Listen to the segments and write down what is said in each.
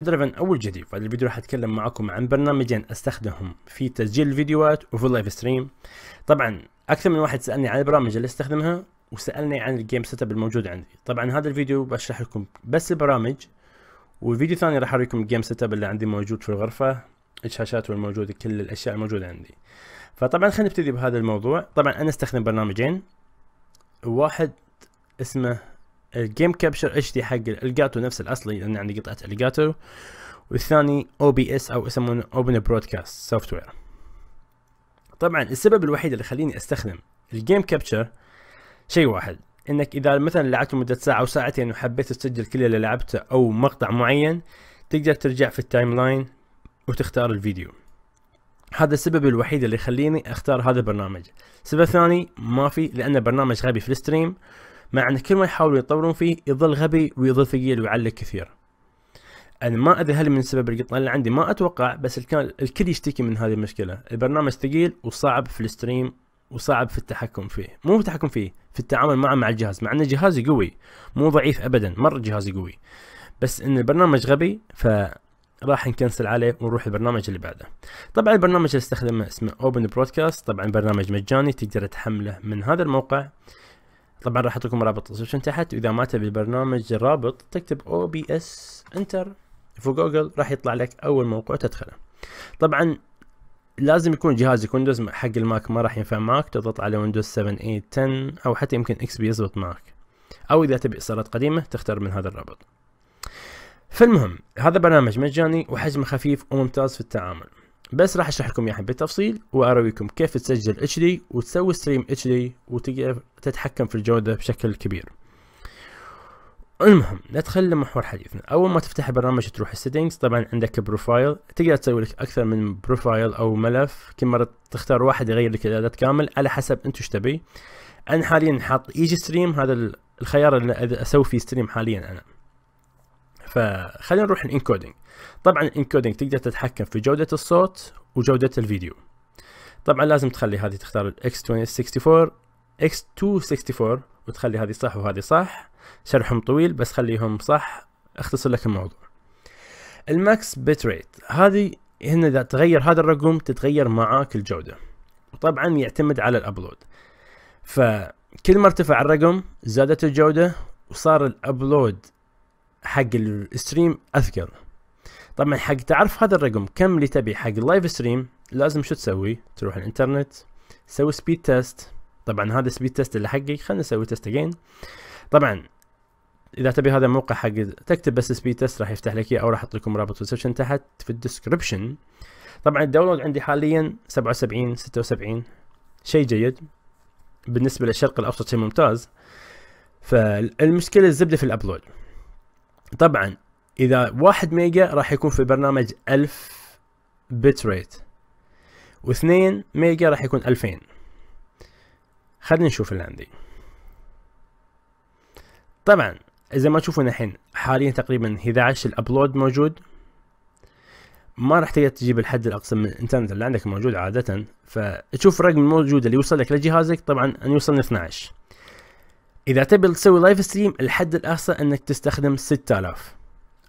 دريفن اول جديد في هذا الفيديو راح اتكلم معكم عن برنامجين استخدمهم في تسجيل الفيديوهات وفي اللايف ستريم طبعا اكثر من واحد سالني عن البرامج اللي استخدمها وسالني عن الجيم سيت اب الموجود عندي طبعا هذا الفيديو بشرح لكم بس البرامج وفيديو ثاني راح اوريكم الجيم سيت اب اللي عندي موجود في الغرفه الشاشات والموجوده كل الاشياء الموجوده عندي فطبعا خلينا نبتدي بهذا الموضوع طبعا انا استخدم برنامجين واحد اسمه الجيم كابشر اتش دي حق الالجاتو نفس الاصلي لان عندي قطعه الجاتو والثاني او بي اس او يسمونه اوبن برودكاست سوفت وير طبعا السبب الوحيد اللي خليني استخدم الجيم كابتشر شيء واحد انك اذا مثلا لعبت مدة ساعة او ساعتين وحبيت تسجل كل اللي لعبته او مقطع معين تقدر ترجع في التايم لاين وتختار الفيديو هذا السبب الوحيد اللي يخليني اختار هذا البرنامج سبب ثاني ما في لان برنامج غبي في الستريم مع ان كل ما يحاولون يطورون فيه يظل غبي ويظل ثقيل ويعلق كثير انا ما ادري هل من سبب القطع اللي عندي ما اتوقع بس الكل يشتكي من هذه المشكله البرنامج ثقيل وصعب في الستريم وصعب في التحكم فيه مو في التحكم فيه في التعامل معه مع الجهاز مع ان جهازي قوي مو ضعيف ابدا مره جهازي قوي بس ان البرنامج غبي ف راح نكنسل عليه ونروح البرنامج اللي بعده طبعا البرنامج اللي استخدمه اسمه اوبن برودكاست طبعا برنامج مجاني تقدر تحمله من هذا الموقع طبعا راح احط لكم رابط الديسكربشن تحت واذا ما تبي البرنامج الرابط تكتب او بي اس انتر في جوجل راح يطلع لك اول موقع تدخله طبعا لازم يكون جهازك ويندوز حق الماك ما راح ينفع معك تضغط على ويندوز 7 8 10 او حتى يمكن اكس بي يزبط معك او اذا تبي اصدارات قديمه تختار من هذا الرابط فالمهم هذا برنامج مجاني وحجمه خفيف وممتاز في التعامل بس راح اشرح لكم اياها بالتفصيل وارويكم كيف تسجل اتش دي وتسوي ستريم اتش دي وتقدر تتحكم في الجوده بشكل كبير المهم ندخل لمحور حديثنا اول ما تفتح البرنامج تروح السيتنجز طبعا عندك بروفايل تقدر تسوي لك اكثر من بروفايل او ملف كل مره تختار واحد يغير لك الاعدادات كامل على حسب انت ايش تبي انا حاليا حاط ايجي ستريم هذا الخيار اللي اسوي فيه ستريم حاليا انا فخلينا نروح الانكودينج طبعا الانكودينج تقدر تتحكم في جودة الصوت وجودة الفيديو طبعا لازم تخلي هذه تختار الاكس 264 اكس 264 وتخلي هذه صح وهذه صح شرحهم طويل بس خليهم صح اختصر لك الموضوع الماكس بيت ريت هذه هنا اذا تغير هذا الرقم تتغير معاك الجودة وطبعا يعتمد على الابلود فكل ما ارتفع الرقم زادت الجودة وصار الابلود حق الستريم اثقل طبعا حق تعرف هذا الرقم كم اللي تبي حق اللايف ستريم لازم شو تسوي تروح الانترنت تسوي سبيد تيست طبعا هذا سبيد تيست اللي حقي خلينا نسوي تيست اجين طبعا اذا تبي هذا الموقع حق تكتب بس سبيد تيست راح يفتح لك اياه او راح احط لكم رابط ريسبشن تحت في الديسكربشن طبعا الداونلود عندي حاليا 77 76 شيء جيد بالنسبه للشرق الاوسط شيء ممتاز فالمشكله الزبده في الابلود طبعا اذا واحد ميجا راح يكون في البرنامج الف بت ريت واثنين ميجا راح يكون الفين خلينا نشوف اللي عندي طبعا زي ما تشوفون الحين حاليا تقريبا 11 الابلود موجود ما راح تقدر تجيب الحد الاقصى من الانترنت اللي عندك موجود عاده فتشوف الرقم الموجود اللي يوصل لك لجهازك طبعا ان يوصل ل 12 اذا تبي تسوي لايف ستريم الحد الاقصى انك تستخدم 6000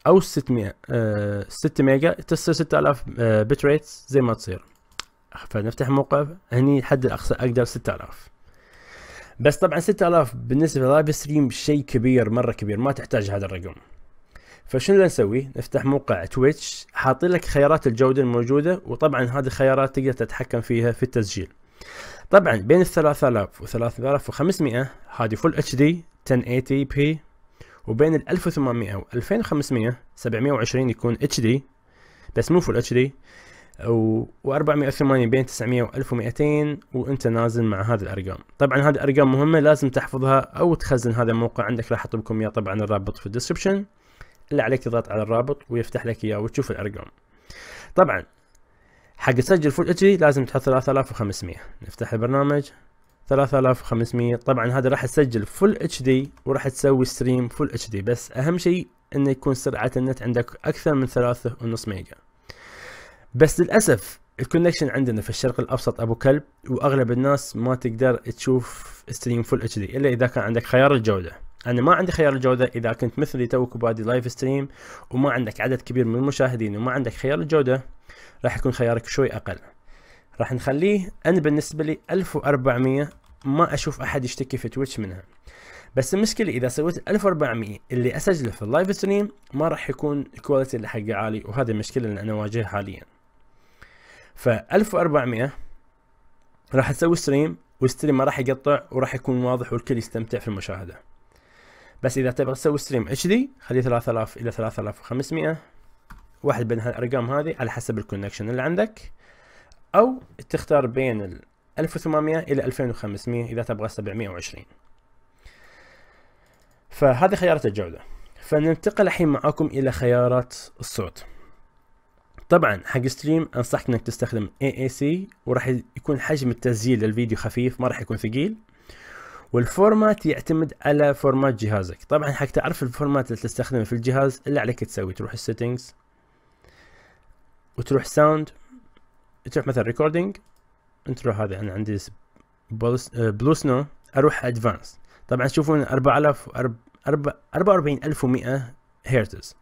او 600 أه 6 ميجا تصير 6000 أه بت ريت زي ما تصير فنفتح موقع هني الحد الاقصى اقدر 6000 بس طبعا 6000 بالنسبه للايف ستريم شيء كبير مره كبير ما تحتاج هذا الرقم فشنو اللي نسوي؟ نفتح موقع تويتش حاطين لك خيارات الجوده الموجوده وطبعا هذه الخيارات تقدر تتحكم فيها في التسجيل طبعا بين ال 3000 و 3500 هذه فول اتش دي 1080 بي وبين ال 1800 و 2500 720 يكون اتش دي بس مو فول اتش دي و 480 بين 900 و 1200 وانت نازل مع هذه الارقام طبعا هذه الارقام مهمه لازم تحفظها او تخزن هذا الموقع عندك راح احط لكم اياه طبعا الرابط في الديسكربشن اللي عليك تضغط على الرابط ويفتح لك اياه وتشوف الارقام طبعا حق تسجل فول اتش دي لازم تحط 3500 نفتح البرنامج 3500 طبعا هذا راح تسجل فول اتش دي وراح تسوي ستريم فول اتش دي بس اهم شيء انه يكون سرعة النت عندك اكثر من 3.5 ميجا بس للاسف الكونكشن عندنا في الشرق الاوسط ابو كلب واغلب الناس ما تقدر تشوف ستريم فول اتش دي الا اذا كان عندك خيار الجودة انا ما عندي خيار الجوده اذا كنت مثلي توك بادي لايف ستريم وما عندك عدد كبير من المشاهدين وما عندك خيار الجوده راح يكون خيارك شوي اقل راح نخليه انا بالنسبه لي 1400 ما اشوف احد يشتكي في تويتش منها بس المشكله اذا سويت 1400 اللي اسجله في اللايف ستريم ما راح يكون الكواليتي اللي حقي عالي وهذه المشكله اللي انا واجهها حاليا ف 1400 راح اسوي ستريم والستريم ما راح يقطع وراح يكون واضح والكل يستمتع في المشاهده بس اذا تبغى تسوي ستريم اتش دي خليه 3000 الى 3500 واحد بين هالارقام هذه على حسب الكونكشن اللي عندك او تختار بين ال 1800 الى 2500 اذا تبغى 720 فهذه خيارات الجودة فننتقل الحين معاكم الى خيارات الصوت طبعا حق ستريم انصحك انك تستخدم AAC وراح يكون حجم التسجيل للفيديو خفيف ما راح يكون ثقيل والفورمات يعتمد على فورمات جهازك طبعا حق تعرف الفورمات اللي تستخدمه في الجهاز اللي عليك تسوي تروح السيتنجز وتروح ساوند تروح مثلا ريكوردينج انترو هذا انا عندي بلو سنو اروح ادفانس طبعا تشوفون 4000 44100 هرتز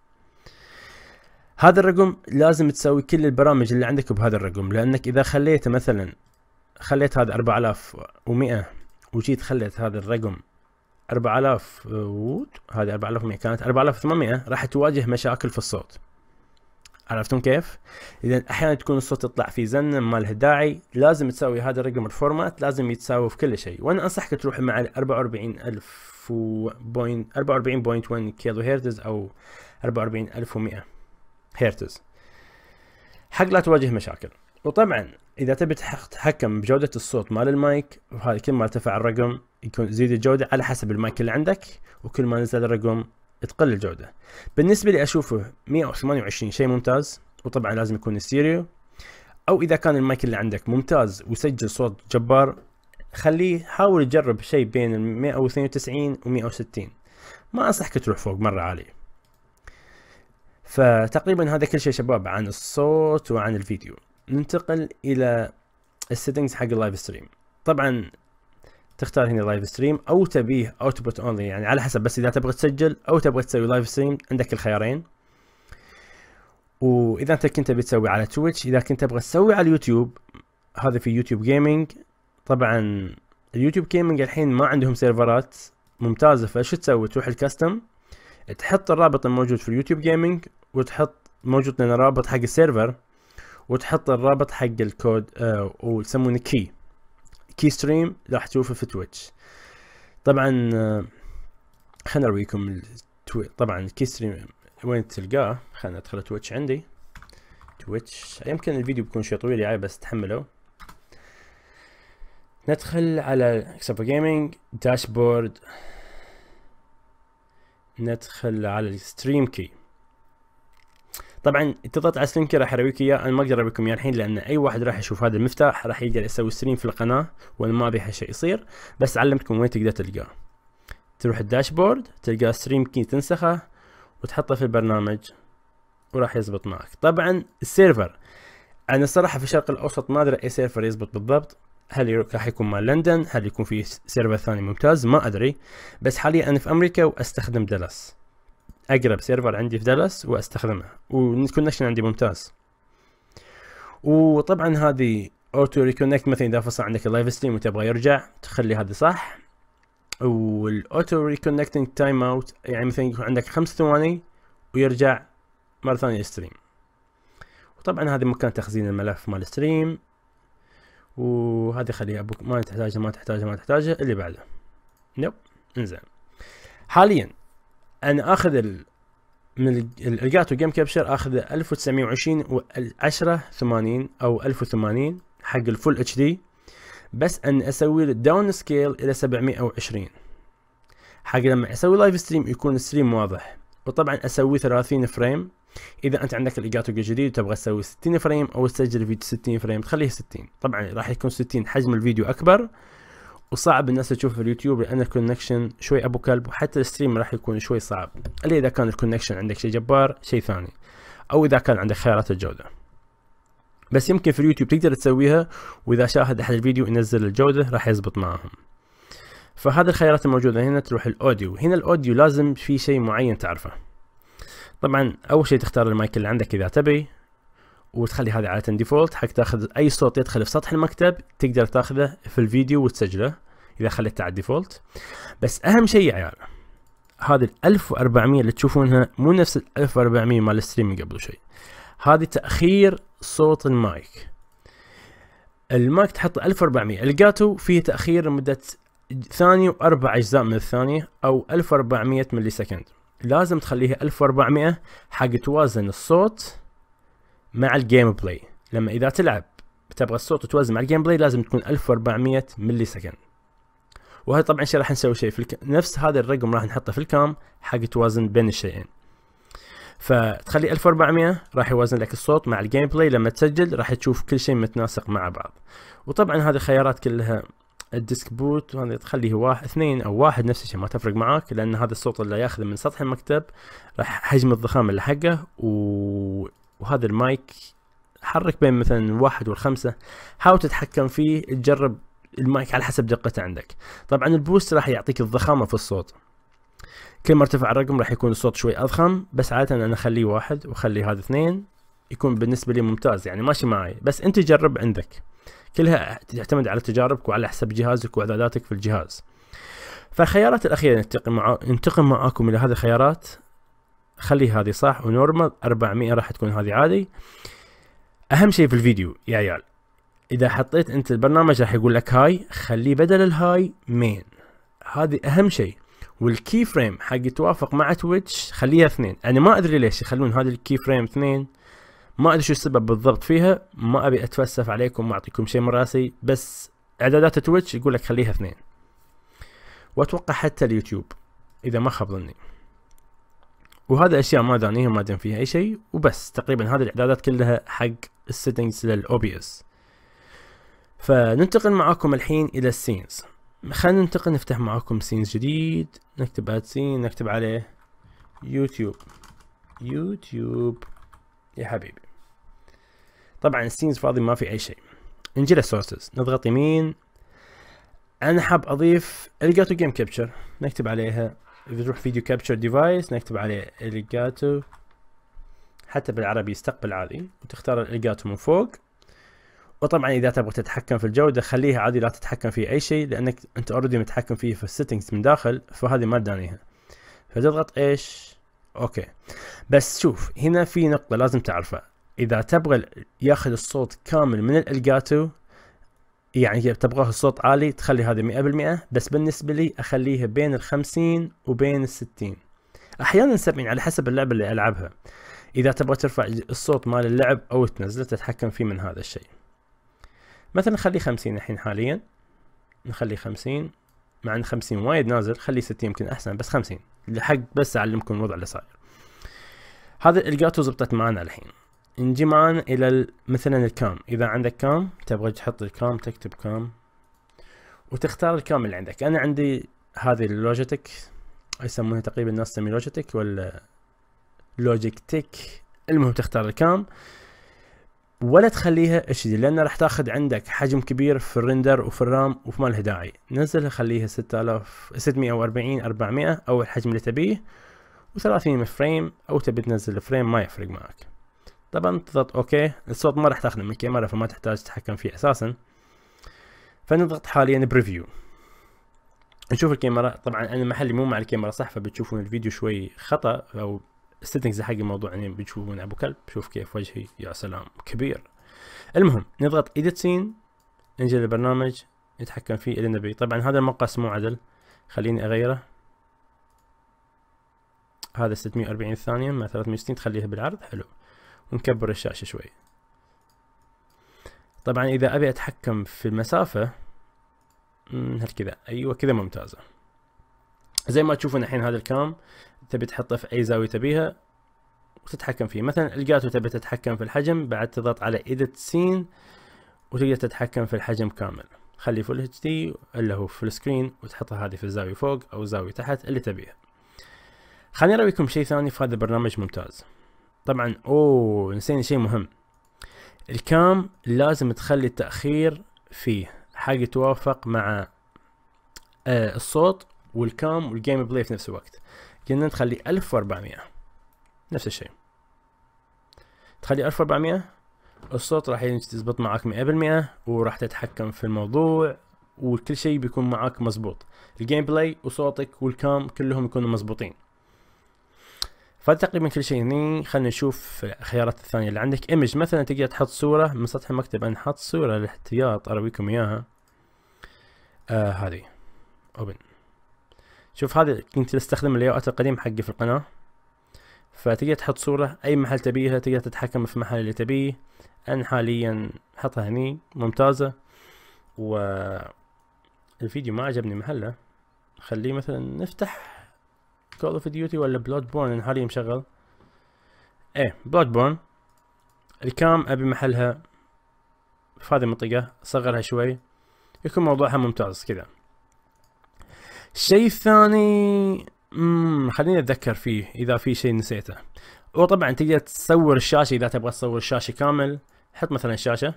هذا الرقم لازم تسوي كل البرامج اللي عندك بهذا الرقم لانك اذا خليته مثلا خليت هذا 4100 وجيت خليت هذا الرقم 4000 ووت هذه 4100 كانت 4800 راح تواجه مشاكل في الصوت عرفتم كيف؟ اذا احيانا تكون الصوت يطلع في زن ما له داعي لازم تسوي هذا الرقم الفورمات لازم يتساوي في كل شيء وانا انصحك تروح مع 44000 و 44.1 كيلو هرتز او 44100 هرتز حق لا تواجه مشاكل وطبعا اذا تبي تتحكم بجوده الصوت مال المايك وهذا كل ما ارتفع الرقم يكون زيد الجوده على حسب المايك اللي عندك وكل ما نزل الرقم تقل الجوده بالنسبه لي اشوفه 128 شيء ممتاز وطبعا لازم يكون السيريو او اذا كان المايك اللي عندك ممتاز وسجل صوت جبار خليه حاول تجرب شيء بين 192 و 160 ما انصحك تروح فوق مره عالي فتقريبا هذا كل شيء شباب عن الصوت وعن الفيديو ننتقل الى السيتنجز حق اللايف ستريم طبعا تختار هنا لايف ستريم او تبيه اوتبوت اونلي يعني على حسب بس اذا تبغى تسجل او تبغى تسوي لايف ستريم عندك الخيارين واذا انت كنت بتسوي على تويتش اذا كنت تبغى تسوي على اليوتيوب هذا في يوتيوب جيمنج طبعا اليوتيوب جيمنج الحين ما عندهم سيرفرات ممتازه فشو تسوي تروح الكاستم تحط الرابط الموجود في اليوتيوب جيمنج وتحط موجود لنا رابط حق السيرفر وتحط الرابط حق الكود آه ويسمونه كي كي ستريم راح تشوفه في تويتش طبعا آه خلنا اوريكم طبعا كي ستريم وين تلقاه خلنا ادخل تويتش عندي تويتش يمكن الفيديو بيكون شوي طويل يعني بس تحملوا ندخل على اكسبو جيمنج داشبورد ندخل على الستريم كي طبعا تضغط على السلينك راح ارويك اياه انا ما اقدر اوريكم اياه الحين لان اي واحد راح يشوف هذا المفتاح راح يقدر يسوي ستريم في القناه وانا ما ابي هالشيء يصير بس علمتكم وين تقدر تلقاه تروح الداشبورد تلقى ستريم كي تنسخه وتحطه في البرنامج وراح يزبط معك طبعا السيرفر انا الصراحه في الشرق الاوسط ما ادري اي سيرفر يزبط بالضبط هل راح يكون مال لندن هل يكون في سيرفر ثاني ممتاز ما ادري بس حاليا انا في امريكا واستخدم دالاس اقرب سيرفر عندي في دالاس واستخدمه والكونكشن عندي ممتاز وطبعا هذه اوتو ريكونكت مثلا اذا فصل عندك اللايف ستريم وتبغى يرجع تخلي هذا صح والاوتو ريكونكتنج تايم اوت يعني مثلا يكون عندك خمس ثواني ويرجع مره ثانيه الستريم وطبعا هذا مكان تخزين الملف مال الستريم وهذه خليها بك ما تحتاجها ما تحتاجها ما تحتاجها اللي بعده نوب انزين حاليا انا اخذ ال من الجاتو جيم كابشر اخذ 1920 و 1080 او 1080 حق الفول اتش دي بس ان اسوي له داون سكيل الى 720 حق لما اسوي لايف ستريم يكون الستريم واضح وطبعا اسوي 30 فريم اذا انت عندك الجاتو جديد وتبغى تسوي 60 فريم او تسجل فيديو 60 فريم تخليه 60 طبعا راح يكون 60 حجم الفيديو اكبر وصعب الناس تشوف في اليوتيوب لان الكونكشن شوي ابو كلب وحتى الستريم راح يكون شوي صعب الا اذا كان الكونكشن عندك شيء جبار شيء ثاني او اذا كان عندك خيارات الجوده بس يمكن في اليوتيوب تقدر تسويها واذا شاهد احد الفيديو ينزل الجوده راح يزبط معهم فهذه الخيارات الموجوده هنا تروح الاوديو هنا الاوديو لازم في شيء معين تعرفه طبعا اول شيء تختار المايك اللي عندك اذا تبي وتخلي هذا عادة ديفولت حق تاخذ اي صوت يدخل في سطح المكتب تقدر تاخذه في الفيديو وتسجله اذا خليته على الديفولت بس اهم شيء يا يعني عيال هذه ال 1400 اللي تشوفونها مو نفس ال 1400 مال الستريمينج قبل شوي هذه تاخير صوت المايك المايك تحط 1400 الجاتو فيه تاخير لمده ثانية وأربع أجزاء من الثانية أو 1400 ملي سكند لازم تخليها 1400 حق توازن الصوت مع الجيم بلاي لما اذا تلعب تبغى الصوت توزن مع الجيم بلاي لازم تكون 1400 ملي سكند وهذا طبعا شيء راح نسوي شيء في الك... نفس هذا الرقم راح نحطه في الكام حق توازن بين الشيئين فتخلي 1400 راح يوازن لك الصوت مع الجيم بلاي لما تسجل راح تشوف كل شيء متناسق مع بعض وطبعا هذه خيارات كلها الديسك بوت وهذا تخليه واحد اثنين او واحد نفس الشيء ما تفرق معاك لان هذا الصوت اللي ياخذه من سطح المكتب راح حجم الضخامه اللي حقه و وهذا المايك حرك بين مثلا واحد والخمسة حاول تتحكم فيه تجرب المايك على حسب دقته عندك طبعا البوست راح يعطيك الضخامة في الصوت كل ما ارتفع الرقم راح يكون الصوت شوي اضخم بس عادة انا اخليه واحد واخلي هذا اثنين يكون بالنسبة لي ممتاز يعني ماشي معي بس انت جرب عندك كلها تعتمد على تجاربك وعلى حسب جهازك واعداداتك في الجهاز فالخيارات الأخيرة ننتقل, معاكم إلى هذه الخيارات خلي هذه صح ونورمال 400 راح تكون هذه عادي اهم شيء في الفيديو يا عيال اذا حطيت انت البرنامج راح يقول لك هاي خليه بدل الهاي مين هذه اهم شيء والكي فريم حق يتوافق مع تويتش خليها اثنين انا ما ادري ليش يخلون هذا الكي فريم اثنين ما ادري شو السبب بالضبط فيها ما ابي اتفلسف عليكم واعطيكم شيء من راسي بس اعدادات تويتش يقول لك خليها اثنين واتوقع حتى اليوتيوب اذا ما خاب ظني وهذا اشياء ما دانيها ما دان فيها اي شيء وبس تقريبا هذه الاعدادات كلها حق السيتنجز للاو بي اس فننتقل معاكم الحين الى السينز خلينا ننتقل نفتح معاكم سينز جديد نكتب اد سين نكتب عليه يوتيوب يوتيوب يا حبيبي طبعا السينز فاضي ما في اي شيء نجي للسورسز نضغط يمين انا حاب اضيف الجاتو جيم كابتشر نكتب عليها اذا نروح فيديو كابتشر ديفايس نكتب عليه الجاتو حتى بالعربي يستقبل عادي وتختار الجاتو من فوق وطبعا اذا تبغى تتحكم في الجوده خليها عادي لا تتحكم في اي شيء لانك انت اوريدي متحكم فيه في السيتنجز من داخل فهذه ما دانيها فتضغط ايش اوكي بس شوف هنا في نقطه لازم تعرفها اذا تبغى ياخذ الصوت كامل من الالجاتو يعني تبغى الصوت عالي تخلي هذا 100% بس بالنسبة لي أخليها بين الخمسين وبين الستين أحيانا سبعين على حسب اللعبة اللي ألعبها إذا تبغى ترفع الصوت مال اللعب أو تنزله تتحكم فيه من هذا الشيء مثلا نخلي خمسين الحين حاليا نخلي خمسين مع ان خمسين وايد نازل خلي ستين يمكن أحسن بس خمسين لحق بس أعلمكم الوضع اللي صاير هذا الجاتو زبطت معنا الحين نجي معانا الى مثلا الكام اذا عندك كام تبغى تحط الكام تكتب كام وتختار الكام اللي عندك انا عندي هذه اللوجيتك يسمونها تقريبا الناس تسمي لوجيتك ولا لوجيك تيك المهم تختار الكام ولا تخليها اتش دي لان راح تاخذ عندك حجم كبير في الرندر وفي الرام وفي مالها داعي نزلها خليها 6000 640 400 او الحجم اللي تبيه و30 فريم او تبي تنزل فريم ما يفرق معك طبعا تضغط اوكي الصوت ما راح تاخذه من الكاميرا فما تحتاج تتحكم فيه اساسا فنضغط حاليا بريفيو نشوف الكاميرا طبعا انا محلي مو مع الكاميرا صح فبتشوفون الفيديو شوي خطا او السيتنجز حق الموضوع يعني بتشوفون ابو كلب شوف كيف وجهي يا سلام كبير المهم نضغط ايديت سين ننزل البرنامج نتحكم فيه اللي نبي طبعا هذا المقاس مو عدل خليني اغيره هذا 640 ثانية مع 360 تخليها بالعرض حلو ونكبر الشاشة شوي طبعا إذا أبي أتحكم في المسافة هالكذا أيوة كذا ممتازة زي ما تشوفون الحين هذا الكام تبي تحطه في أي زاوية تبيها وتتحكم فيه مثلا الجاتو تبي تتحكم في الحجم بعد تضغط على إيدت سين وتقدر تتحكم في الحجم كامل خلي فول اتش دي اللي هو فول سكرين وتحطها هذه في الزاوية فوق أو الزاوية تحت اللي تبيها خليني أراويكم شيء ثاني في هذا البرنامج ممتاز طبعا اوه نسينا شيء مهم الكام لازم تخلي التأخير فيه حق يتوافق مع آه الصوت والكام والجيم بلاي في نفس الوقت قلنا تخلي 1400 نفس الشيء تخلي 1400 الصوت راح يزبط معاك 100% وراح تتحكم في الموضوع وكل شيء بيكون معاك مزبوط الجيم بلاي وصوتك والكام كلهم يكونوا مزبوطين فتقريبا كل شيء هني خلينا نشوف الخيارات الثانية اللي عندك ايمج مثلا تقدر تحط صورة من سطح المكتب انا حاط صورة الاحتياط ارويكم اياها آه هذه اوبن شوف هذا كنت استخدم اللاyout القديم حقي في القناة فتقدر تحط صورة اي محل تبيها تقدر تتحكم في المحل اللي تبيه انا حاليا حطها هني ممتازة و الفيديو ما عجبني محله خليه مثلا نفتح كول اوف ديوتي ولا بلود بورن حاليا مشغل ايه بلود بورن الكام ابي محلها في هذه المنطقة صغرها شوي يكون موضوعها ممتاز كذا الشيء الثاني اممم خليني اتذكر فيه اذا في شيء نسيته وطبعا تقدر تصور الشاشة اذا تبغى تصور الشاشة كامل حط مثلا الشاشة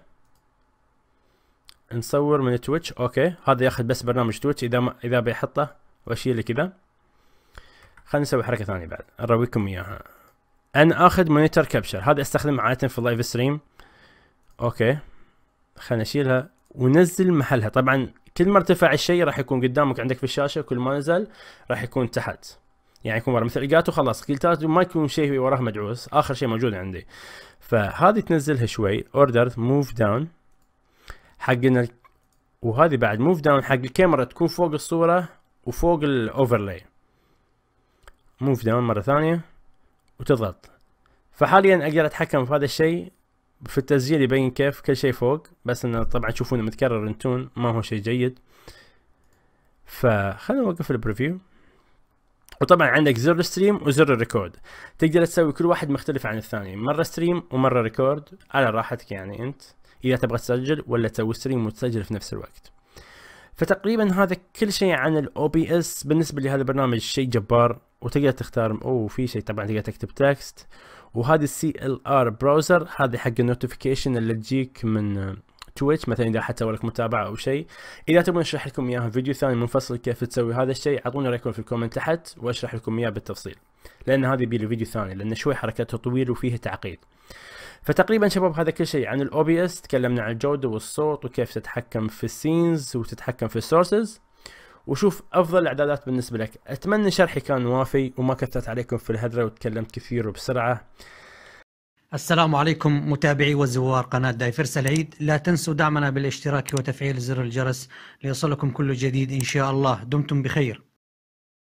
نصور من تويتش اوكي هذا ياخذ بس برنامج تويتش اذا ما اذا بيحطه واشيله كذا خلينا نسوي حركه ثانيه بعد نرويكم اياها انا اخذ مونيتور كابشر هذا استخدمه عاده في اللايف ستريم اوكي خلينا اشيلها ونزل محلها طبعا كل ما ارتفع الشيء راح يكون قدامك عندك في الشاشه وكل ما نزل راح يكون تحت يعني يكون ورا مثل الجاتو خلاص كلتات ما يكون شيء وراه مدعوس اخر شيء موجود عندي فهذه تنزلها شوي اوردر موف داون حقنا وهذه بعد موف داون حق الكاميرا تكون فوق الصوره وفوق الاوفرلاي موف داون مرة ثانية وتضغط فحاليا اقدر اتحكم في هذا الشيء في التسجيل يبين كيف كل شيء فوق بس انه طبعا تشوفونه متكرر انتون ما هو شيء جيد فخلنا نوقف البريفيو وطبعا عندك زر ستريم وزر الريكورد تقدر تسوي كل واحد مختلف عن الثاني مرة ستريم ومرة ريكورد على راحتك يعني انت اذا تبغى تسجل ولا تسوي ستريم وتسجل في نفس الوقت فتقريبا هذا كل شيء عن الاو بي اس بالنسبه لهذا البرنامج شيء جبار وتقدر تختار او في شيء طبعا تقدر تكتب تكست وهذا السي ال ار براوزر هذا حق النوتيفيكيشن اللي تجيك من تويتش مثلا اذا حتى سوى لك متابعه او شيء اذا تبون اشرح لكم اياها فيديو ثاني منفصل كيف تسوي هذا الشيء اعطوني رايكم في الكومنت تحت واشرح لكم اياه بالتفصيل لان هذه بيلي فيديو ثاني لان شوي حركته طويل وفيها تعقيد فتقريبا شباب هذا كل شيء عن الاو بي اس تكلمنا عن الجوده والصوت وكيف تتحكم في السينز وتتحكم في السورسز وشوف افضل الاعدادات بالنسبه لك اتمنى شرحي كان وافي وما كثرت عليكم في الهدره وتكلمت كثير وبسرعه السلام عليكم متابعي وزوار قناة دايفرس العيد لا تنسوا دعمنا بالاشتراك وتفعيل زر الجرس ليصلكم كل جديد إن شاء الله دمتم بخير